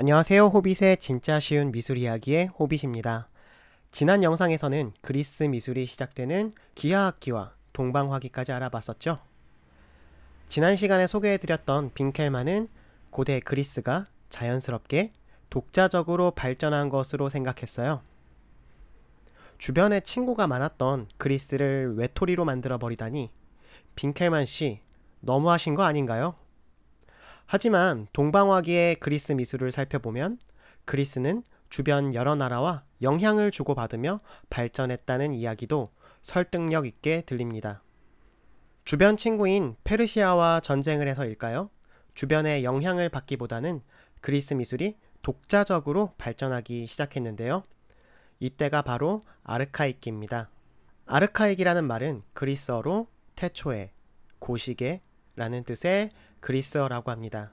안녕하세요 호빗의 진짜 쉬운 미술 이야기의 호빗입니다. 지난 영상에서는 그리스 미술이 시작되는 기하학기와 동방화기까지 알아봤었죠. 지난 시간에 소개해드렸던 빈켈만은 고대 그리스가 자연스럽게 독자적으로 발전한 것으로 생각했어요. 주변에 친구가 많았던 그리스를 외톨이로 만들어 버리다니 빈켈만 씨 너무하신 거 아닌가요? 하지만 동방화기의 그리스 미술을 살펴보면 그리스는 주변 여러 나라와 영향을 주고받으며 발전했다는 이야기도 설득력 있게 들립니다. 주변 친구인 페르시아와 전쟁을 해서일까요? 주변의 영향을 받기보다는 그리스 미술이 독자적으로 발전하기 시작했는데요. 이때가 바로 아르카이키입니다. 아르카이키라는 말은 그리스어로 태초에, 고시계 라는 뜻의 그리스어라고 합니다.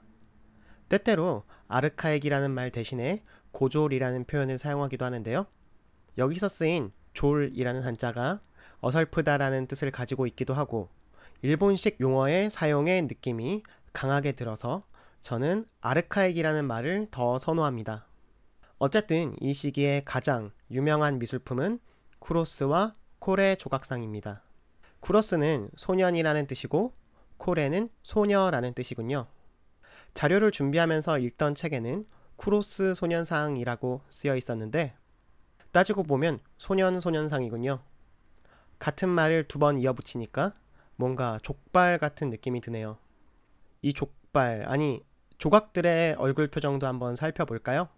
때때로 아르카익이라는 말 대신에 고졸이라는 표현을 사용하기도 하는데요. 여기서 쓰인 졸이라는 한자가 어설프다라는 뜻을 가지고 있기도 하고 일본식 용어의 사용의 느낌이 강하게 들어서 저는 아르카익이라는 말을 더 선호합니다. 어쨌든 이 시기에 가장 유명한 미술품은 쿠로스와 코레 조각상입니다. 쿠로스는 소년이라는 뜻이고 코레는 소녀라는 뜻이군요. 자료를 준비하면서 읽던 책에는 쿠로스 소년상이라고 쓰여 있었는데 따지고 보면 소년 소년상이군요. 같은 말을 두 번 이어붙이니까 뭔가 족발 같은 느낌이 드네요. 이 족발, 아니 조각들의 얼굴 표정도 한번 살펴볼까요?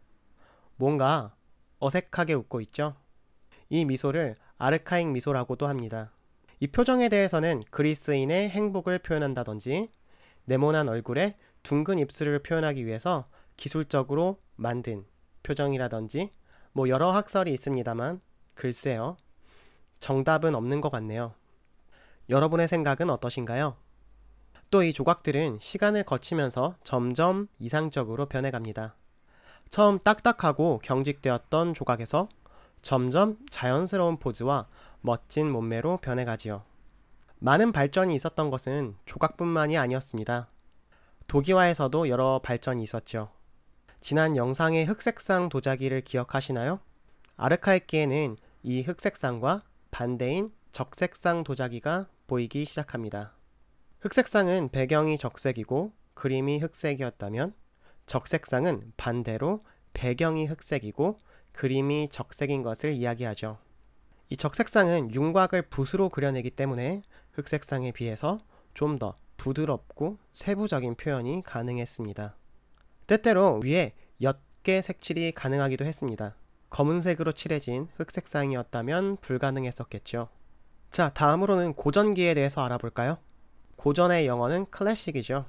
뭔가 어색하게 웃고 있죠? 이 미소를 아르카잉 미소라고도 합니다. 이 표정에 대해서는 그리스인의 행복을 표현한다든지 네모난 얼굴에 둥근 입술을 표현하기 위해서 기술적으로 만든 표정이라든지 뭐 여러 학설이 있습니다만 글쎄요. 정답은 없는 것 같네요. 여러분의 생각은 어떠신가요? 또 이 조각들은 시간을 거치면서 점점 이상적으로 변해갑니다. 처음 딱딱하고 경직되었던 조각에서 점점 자연스러운 포즈와 멋진 몸매로 변해가지요. 많은 발전이 있었던 것은 조각뿐만이 아니었습니다. 도기화에서도 여러 발전이 있었죠. 지난 영상의 흑색상 도자기를 기억하시나요? 아르카이키에는 이 흑색상과 반대인 적색상 도자기가 보이기 시작합니다. 흑색상은 배경이 적색이고 그림이 흑색이었다면 적색상은 반대로 배경이 흑색이고 그림이 적색인 것을 이야기하죠. 이 적색상은 윤곽을 붓으로 그려내기 때문에 흑색상에 비해서 좀 더 부드럽고 세부적인 표현이 가능했습니다. 때때로 위에 옅게 색칠이 가능하기도 했습니다. 검은색으로 칠해진 흑색상이었다면 불가능했었겠죠. 자, 다음으로는 고전기에 대해서 알아볼까요? 고전의 영어는 클래식이죠.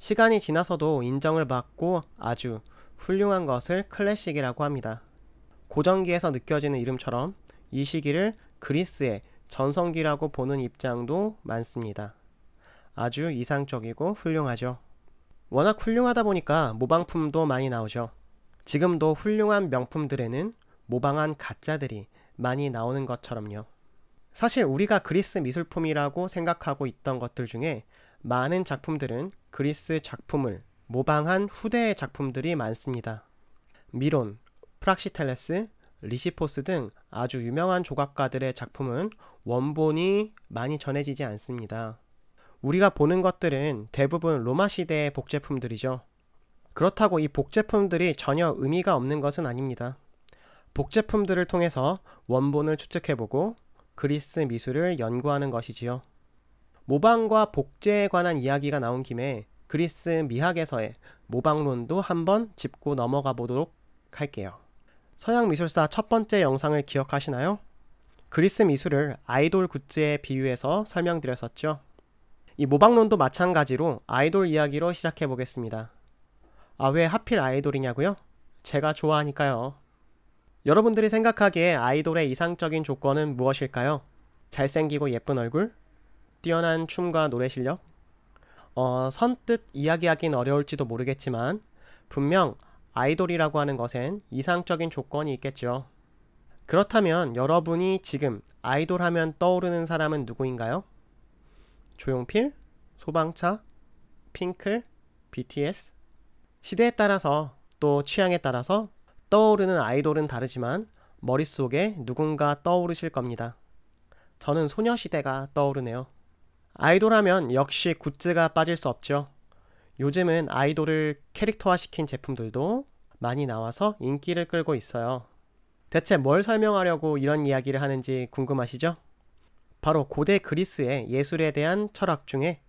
시간이 지나서도 인정을 받고 아주 훌륭한 것을 클래식이라고 합니다. 고전기에서 느껴지는 이름처럼 이 시기를 그리스의 전성기라고 보는 입장도 많습니다. 아주 이상적이고 훌륭하죠. 워낙 훌륭하다 보니까 모방품도 많이 나오죠. 지금도 훌륭한 명품들에는 모방한 가짜들이 많이 나오는 것처럼요. 사실 우리가 그리스 미술품이라고 생각하고 있던 것들 중에 많은 작품들은 그리스 작품을 모방한 후대의 작품들이 많습니다. 미론, 프락시텔레스, 리시포스 등 아주 유명한 조각가들의 작품은 원본이 많이 전해지지 않습니다. 우리가 보는 것들은 대부분 로마 시대의 복제품들이죠. 그렇다고 이 복제품들이 전혀 의미가 없는 것은 아닙니다. 복제품들을 통해서 원본을 추측해보고 그리스 미술을 연구하는 것이지요. 모방과 복제에 관한 이야기가 나온 김에 그리스 미학에서의 모방론도 한번 짚고 넘어가 보도록 할게요. 서양 미술사 첫 번째 영상을 기억하시나요? 그리스 미술을 아이돌 굿즈에 비유해서 설명드렸었죠. 이 모방론도 마찬가지로 아이돌 이야기로 시작해 보겠습니다. 아, 왜 하필 아이돌이냐고요? 제가 좋아하니까요. 여러분들이 생각하기에 아이돌의 이상적인 조건은 무엇일까요? 잘생기고 예쁜 얼굴? 뛰어난 춤과 노래 실력? 어, 선뜻 이야기하긴 어려울지도 모르겠지만, 분명 아이돌이라고 하는 것엔 이상적인 조건이 있겠죠. 그렇다면 여러분이 지금 아이돌 하면 떠오르는 사람은 누구인가요? 조용필, 소방차, 핑클, BTS? 시대에 따라서 또 취향에 따라서 떠오르는 아이돌은 다르지만 머릿속에 누군가 떠오르실 겁니다. 저는 소녀시대가 떠오르네요. 아이돌 하면 역시 굿즈가 빠질 수 없죠. 요즘은 아이돌을 캐릭터화시킨 제품들도 많이 나와서 인기를 끌고 있어요. 대체 뭘 설명하려고 이런 이야기를 하는지 궁금하시죠? 바로 고대 그리스의 예술에 대한 철학 중에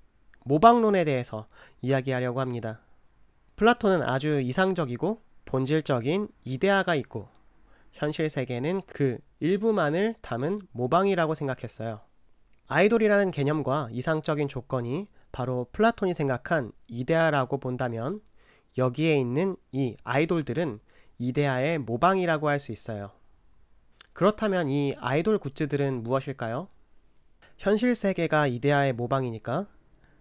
모방론에 대해서 이야기하려고 합니다. 플라톤은 아주 이상적이고 본질적인 이데아가 있고 현실 세계는 그 일부만을 담은 모방이라고 생각했어요. 아이돌이라는 개념과 이상적인 조건이 바로 플라톤이 생각한 이데아라고 본다면 여기에 있는 이 아이돌들은 이데아의 모방이라고 할 수 있어요. 그렇다면 이 아이돌 굿즈들은 무엇일까요? 현실 세계가 이데아의 모방이니까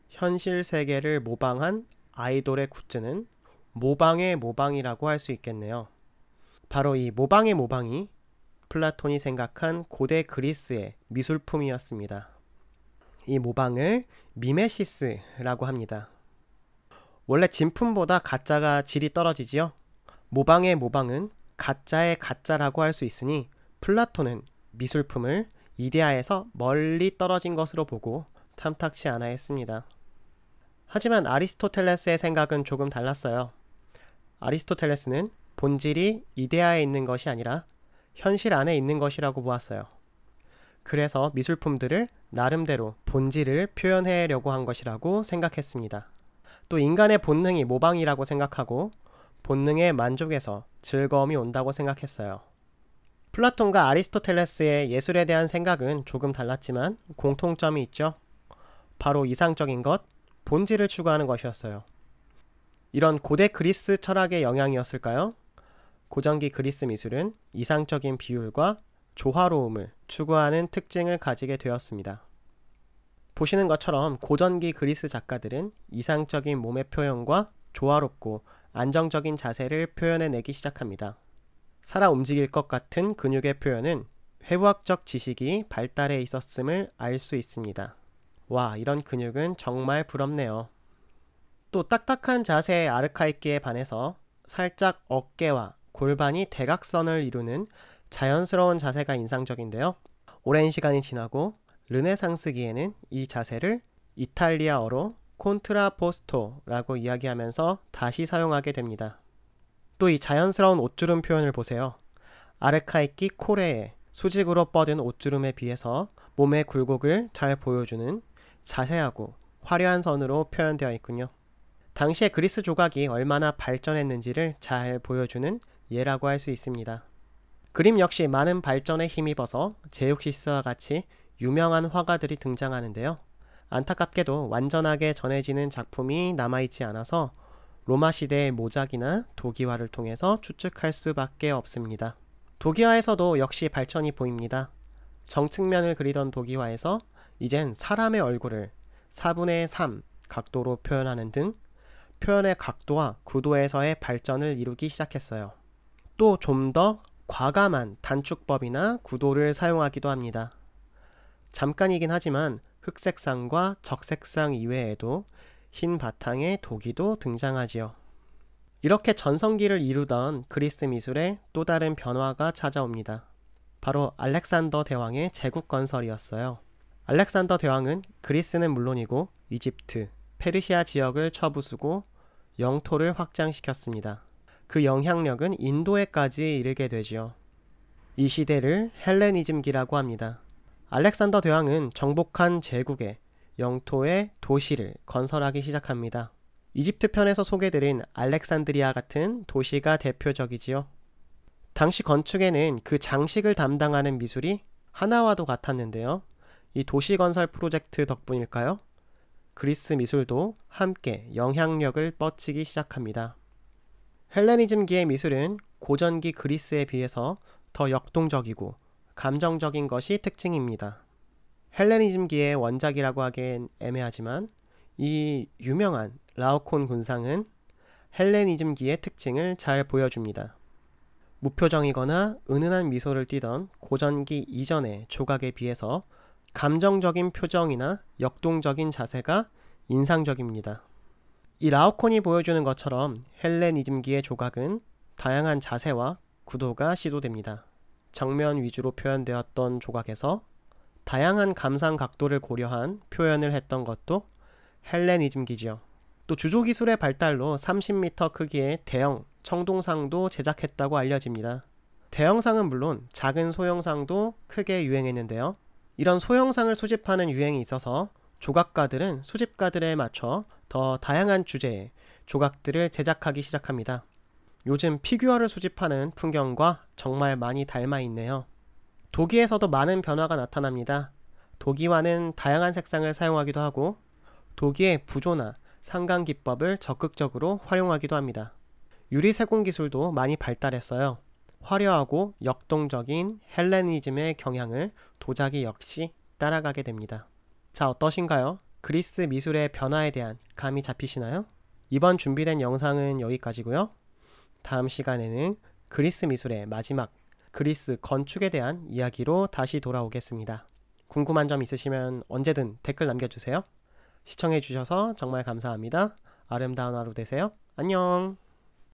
현실 세계를 모방한 아이돌의 굿즈는 모방의 모방이라고 할 수 있겠네요. 바로 이 모방의 모방이 플라톤이 생각한 고대 그리스의 미술품이었습니다. 이 모방을 미메시스라고 합니다. 원래 진품보다 가짜가 질이 떨어지지요. 모방의 모방은 가짜의 가짜라고 할 수 있으니 플라톤은 미술품을 이데아에서 멀리 떨어진 것으로 보고 탐탁치 않아 했습니다. 하지만 아리스토텔레스의 생각은 조금 달랐어요. 아리스토텔레스는 본질이 이데아에 있는 것이 아니라 현실 안에 있는 것이라고 보았어요. 그래서 미술품들을 나름대로 본질을 표현하려고한 것이라고 생각했습니다. 또 인간의 본능이 모방이라고 생각하고 본능의 만족에서 즐거움이 온다고 생각했어요. 플라톤과 아리스토텔레스의 예술에 대한 생각은 조금 달랐지만 공통점이 있죠. 바로 이상적인 것, 본질을 추구하는 것이었어요. 이런 고대 그리스 철학의 영향이었을까요? 고전기 그리스 미술은 이상적인 비율과 조화로움을 추구하는 특징을 가지게 되었습니다. 보시는 것처럼 고전기 그리스 작가들은 이상적인 몸의 표현과 조화롭고 안정적인 자세를 표현해내기 시작합니다. 살아 움직일 것 같은 근육의 표현은 회부학적 지식이 발달해 있었음을 알 수 있습니다. 와, 이런 근육은 정말 부럽네요. 또 딱딱한 자세의 아르카이키에 반해서 살짝 어깨와 골반이 대각선을 이루는 자연스러운 자세가 인상적인데요. 오랜 시간이 지나고 르네상스기에는 이 자세를 이탈리아어로 콘트라포스토라고 이야기하면서 다시 사용하게 됩니다. 또 이 자연스러운 옷주름 표현을 보세요. 아르카이키 코레에 수직으로 뻗은 옷주름에 비해서 몸의 굴곡을 잘 보여주는 자세하고 화려한 선으로 표현되어 있군요. 당시의 그리스 조각이 얼마나 발전했는지를 잘 보여주는 예라고 할 수 있습니다. 그림 역시 많은 발전에 힘입어서 제육시스와 같이 유명한 화가들이 등장하는데요. 안타깝게도 완전하게 전해지는 작품이 남아있지 않아서 로마 시대의 모작이나 독일화를 통해서 추측할 수밖에 없습니다. 독일화에서도 역시 발전이 보입니다. 정측면을 그리던 독일화에서 이젠 사람의 얼굴을 4분의 3 각도로 표현하는 등 표현의 각도와 구도에서의 발전을 이루기 시작했어요. 또좀더 과감한 단축법이나 구도를 사용하기도 합니다. 잠깐이긴 하지만 흑색상과 적색상 이외에도 흰바탕의도기도 등장하지요. 이렇게 전성기를 이루던 그리스 미술에또 다른 변화가 찾아옵니다. 바로 알렉산더 대왕의 제국 건설이었어요. 알렉산더 대왕은 그리스는 물론이고 이집트, 페르시아 지역을 처부수고 영토를 확장시켰습니다. 그 영향력은 인도에까지 이르게 되지요. 이 시대를 헬레니즘기라고 합니다. 알렉산더 대왕은 정복한 제국의 영토의 도시를 건설하기 시작합니다. 이집트 편에서 소개드린 알렉산드리아 같은 도시가 대표적이지요. 당시 건축에는 그 장식을 담당하는 미술이 하나와도 같았는데요. 이 도시 건설 프로젝트 덕분일까요? 그리스 미술도 함께 영향력을 뻗치기 시작합니다. 헬레니즘기의 미술은 고전기 그리스에 비해서 더 역동적이고 감정적인 것이 특징입니다. 헬레니즘기의 원작이라고 하기엔 애매하지만 이 유명한 라오콘 군상은 헬레니즘기의 특징을 잘 보여줍니다. 무표정이거나 은은한 미소를 띠던 고전기 이전의 조각에 비해서 감정적인 표정이나 역동적인 자세가 인상적입니다. 이 라오콘이 보여주는 것처럼 헬레니즘기의 조각은 다양한 자세와 구도가 시도됩니다. 정면 위주로 표현되었던 조각에서 다양한 감상 각도를 고려한 표현을 했던 것도 헬레니즘기지요. 또 주조 기술의 발달로 30m 크기의 대형 청동상도 제작했다고 알려집니다. 대형상은 물론 작은 소형상도 크게 유행했는데요. 이런 소형상을 수집하는 유행이 있어서 조각가들은 수집가들에 맞춰 더 다양한 주제의 조각들을 제작하기 시작합니다. 요즘 피규어를 수집하는 풍경과 정말 많이 닮아 있네요. 도기에서도 많은 변화가 나타납니다. 도기와는 다양한 색상을 사용하기도 하고 도기의 부조나 상강 기법을 적극적으로 활용하기도 합니다. 유리 세공 기술도 많이 발달했어요. 화려하고 역동적인 헬레니즘의 경향을 도자기 역시 따라가게 됩니다. 자, 어떠신가요? 그리스 미술의 변화에 대한 감이 잡히시나요? 이번 준비된 영상은 여기까지고요. 다음 시간에는 그리스 미술의 마지막 그리스 건축에 대한 이야기로 다시 돌아오겠습니다. 궁금한 점 있으시면 언제든 댓글 남겨주세요. 시청해주셔서 정말 감사합니다. 아름다운 하루 되세요. 안녕!